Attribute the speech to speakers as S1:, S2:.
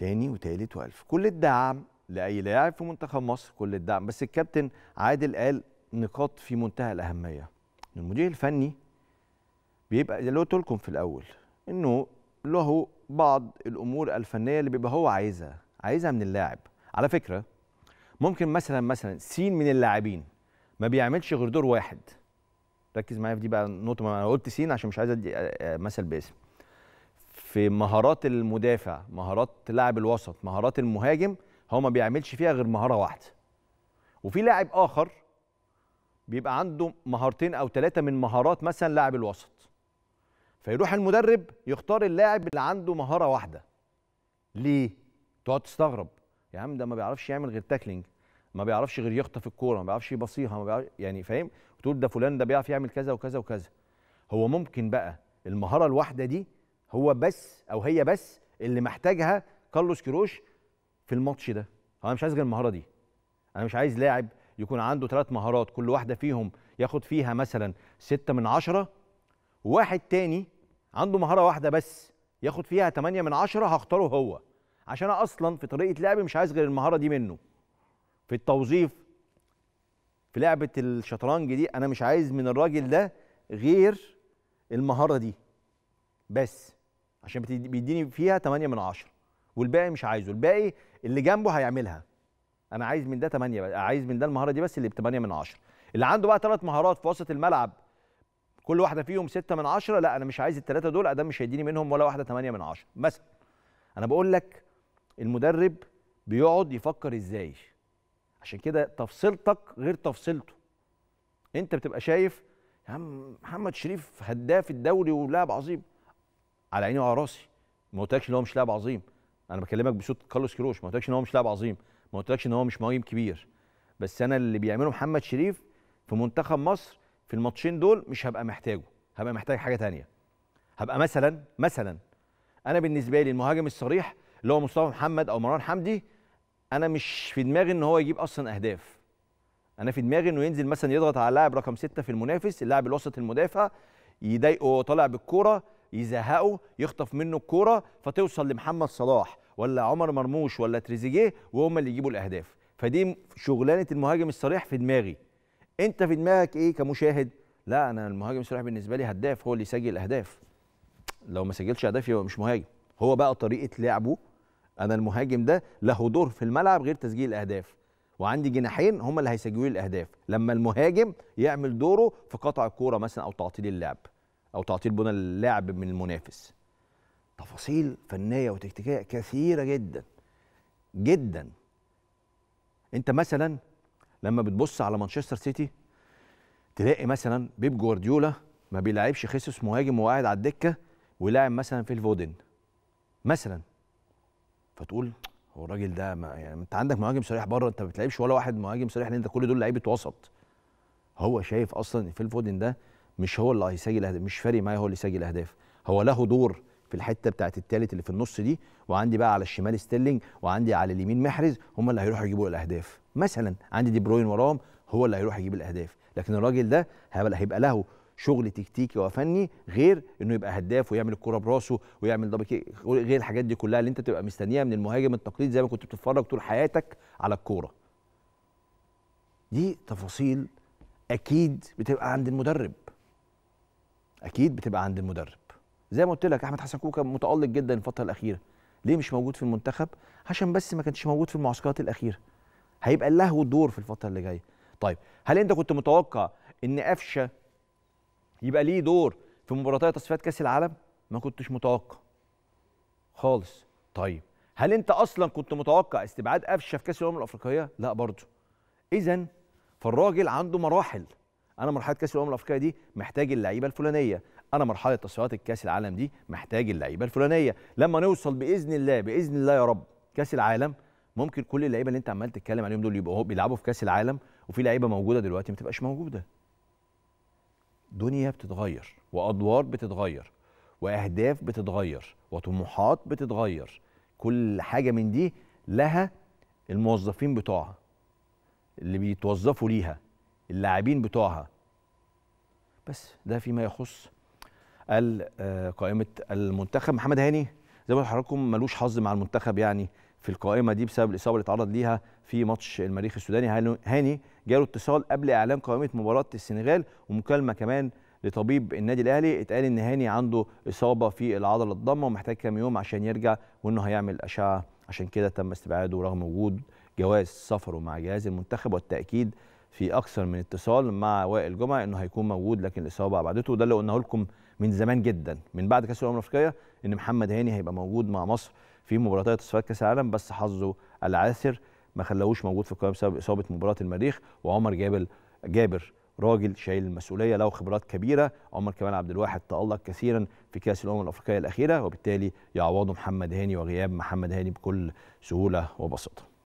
S1: تاني وتالت والف كل الدعم لاي لاعب في منتخب مصر كل الدعم بس الكابتن عادل قال نقاط في منتهى الاهميه المدير الفني بيبقى اللي قلت لكم في الاول انه له بعض الامور الفنيه اللي بيبقى هو عايزها عايزها من اللاعب على فكره ممكن مثلا مثلا سين من اللاعبين ما بيعملش غير دور واحد ركز معايا في دي بقى نقطه ما انا قلت سين عشان مش عايز ادي آه، آه، مثل باسم في مهارات المدافع مهارات لاعب الوسط مهارات المهاجم هو ما بيعملش فيها غير مهاره واحده وفي لاعب اخر بيبقى عنده مهارتين او ثلاثه من مهارات مثلا لاعب الوسط فيروح المدرب يختار اللاعب اللي عنده مهاره واحده ليه تقعد تستغرب يا عم ده ما بيعرفش يعمل غير تاكلينج ما بيعرفش غير يخطف الكوره ما بيعرفش يبصيها ما بيعرف يعني فاهم تقول ده فلان ده بيعرف يعمل كذا وكذا وكذا هو ممكن بقى المهاره الواحده دي هو بس او هي بس اللي محتاجها كارلوس كيروش في الماتش ده انا مش عايز غير المهاره دي انا مش عايز لاعب يكون عنده ثلاث مهارات كل واحده فيهم ياخد فيها مثلا ستة من عشرة واحد تاني عنده مهاره واحده بس ياخد فيها 8 من عشرة هختاره هو عشان انا اصلا في طريقه لعبي مش عايز غير المهاره دي منه في التوظيف في لعبه الشطرنج دي انا مش عايز من الراجل ده غير المهاره دي بس عشان بيديني فيها 8 من 10 والباقي مش عايزه الباقي اللي جنبه هيعملها انا عايز من ده 8 بقى. عايز من ده المهاره دي بس اللي ب 8 من 10 اللي عنده بقى ثلاث مهارات في وسط الملعب كل واحده فيهم 6 من 10 لا انا مش عايز الثلاثه دول ادام مش هيديني منهم ولا واحده 8 من 10 مثلا انا بقول لك المدرب بيقعد يفكر ازاي عشان كده تفصيلتك غير تفصيلته انت بتبقى شايف يا عم محمد شريف هداف الدوري ولاعب عظيم على عيني وعلى راسي ما قلتلكش ان هو مش لاعب عظيم انا بكلمك بصوت كارلوس كروش ما قلتلكش ان هو مش لاعب عظيم ما قلتلكش ان هو مش مهاجم كبير بس انا اللي بيعمله محمد شريف في منتخب مصر في الماتشين دول مش هبقى محتاجه هبقى محتاج حاجه تانية هبقى مثلا مثلا انا بالنسبه لي المهاجم الصريح اللي هو مصطفى محمد او مروان حمدي انا مش في دماغي ان هو يجيب اصلا اهداف انا في دماغي انه ينزل مثلا يضغط على لاعب رقم ستة في المنافس اللاعب الوسط المدافع يضايقه وهو طالع بالكوره يزهقه يخطف منه الكوره فتوصل لمحمد صلاح ولا عمر مرموش ولا تريزيجيه وهم اللي يجيبوا الاهداف فدي شغلانه المهاجم الصريح في دماغي انت في دماغك ايه كمشاهد لا انا المهاجم الصريح بالنسبه لي هداف هو اللي يسجل الاهداف لو ما سجلش اهداف يبقى مش مهاجم هو بقى طريقه لعبه انا المهاجم ده له دور في الملعب غير تسجيل الاهداف وعندي جناحين هم اللي هيسجلوا لي الاهداف لما المهاجم يعمل دوره في قطع الكوره مثلا او تعطيل اللعب او تعطيل بنى اللعب من المنافس تفاصيل فنيه وتكتيكيه كثيره جدا جدا انت مثلا لما بتبص على مانشستر سيتي تلاقي مثلا بيب جوارديولا ما بيلعبش خيسوس مهاجم وقاعد على الدكه ولاعب مثلا في الفودن مثلا فتقول هو الراجل ده ما يعني انت عندك مهاجم صريح بره انت ما بتلعبش ولا واحد مهاجم صريح لان انت كل دول لعيبه وسط هو شايف اصلا ان فيل ده مش هو اللي هيسجل أهداف مش فارق معايا هو اللي يسجل أهداف هو له دور في الحته بتاعت الثالث اللي في النص دي وعندي بقى على الشمال ستيلينج وعندي على اليمين محرز هم اللي هيروحوا يجيبوا الاهداف مثلا عندي دي بروين وراهم هو اللي هيروح يجيب الاهداف لكن الراجل ده هيبقى له شغل تكتيكي وفني غير انه يبقى هداف ويعمل الكره براسه ويعمل دبل كيك غير الحاجات دي كلها اللي انت تبقى مستنيها من المهاجم التقليدي زي ما كنت بتتفرج طول حياتك على الكوره دي تفاصيل اكيد بتبقى عند المدرب اكيد بتبقى عند المدرب زي ما قلت لك احمد حسن كوكا متالق جدا الفتره الاخيره ليه مش موجود في المنتخب عشان بس ما كانش موجود في المعسكرات الاخيره هيبقى له دور في الفتره اللي جايه طيب هل انت كنت متوقع ان قفشه يبقى ليه دور في مباراتي تصفيات كاس العالم ما كنتش متوقع خالص طيب هل انت اصلا كنت متوقع استبعاد قفشه في كاس الامم الافريقيه لا برضه اذا فالراجل عنده مراحل انا مرحله كاس الامم الافريقيه دي محتاج اللعيبه الفلانيه انا مرحله تصفيات الكاس العالم دي محتاج اللعيبه الفلانيه لما نوصل باذن الله باذن الله يا رب كاس العالم ممكن كل اللعيبه اللي انت عمال تتكلم عليهم دول يبقوا بيلعبوا في كاس العالم وفي لعيبه موجوده دلوقتي ما تبقاش موجوده دنيا بتتغير وادوار بتتغير واهداف بتتغير وطموحات بتتغير كل حاجه من دي لها الموظفين بتوعها اللي بيتوظفوا ليها اللاعبين بتوعها بس ده فيما يخص آه، قائمه المنتخب محمد هاني زي ما حضراتكم ملوش حظ مع المنتخب يعني في القائمه دي بسبب الاصابه اللي اتعرض ليها في ماتش المريخ السوداني هاني جاله اتصال قبل اعلان قائمه مباراه السنغال ومكالمه كمان لطبيب النادي الاهلي اتقال ان هاني عنده اصابه في العضله الضمه ومحتاج كام يوم عشان يرجع وانه هيعمل اشعه عشان كده تم استبعاده رغم وجود جواز سفره مع جهاز المنتخب والتاكيد في اكثر من اتصال مع وائل جمعه انه هيكون موجود لكن الاصابه ابعدته وده اللي قلناه لكم من زمان جدا من بعد كاس الامم الافريقيه ان محمد هاني هيبقى موجود مع مصر في مباراتات تصفيات كاس العالم بس حظه العاثر ما خلاهوش موجود في القائمه بسبب اصابه مباراه المريخ وعمر جابر جابر راجل شايل المسؤوليه له خبرات كبيره عمر كمال عبد الواحد تالق كثيرا في كاس الامم الافريقيه الاخيره وبالتالي يعوضه محمد هاني وغياب محمد هاني بكل سهوله وبساطه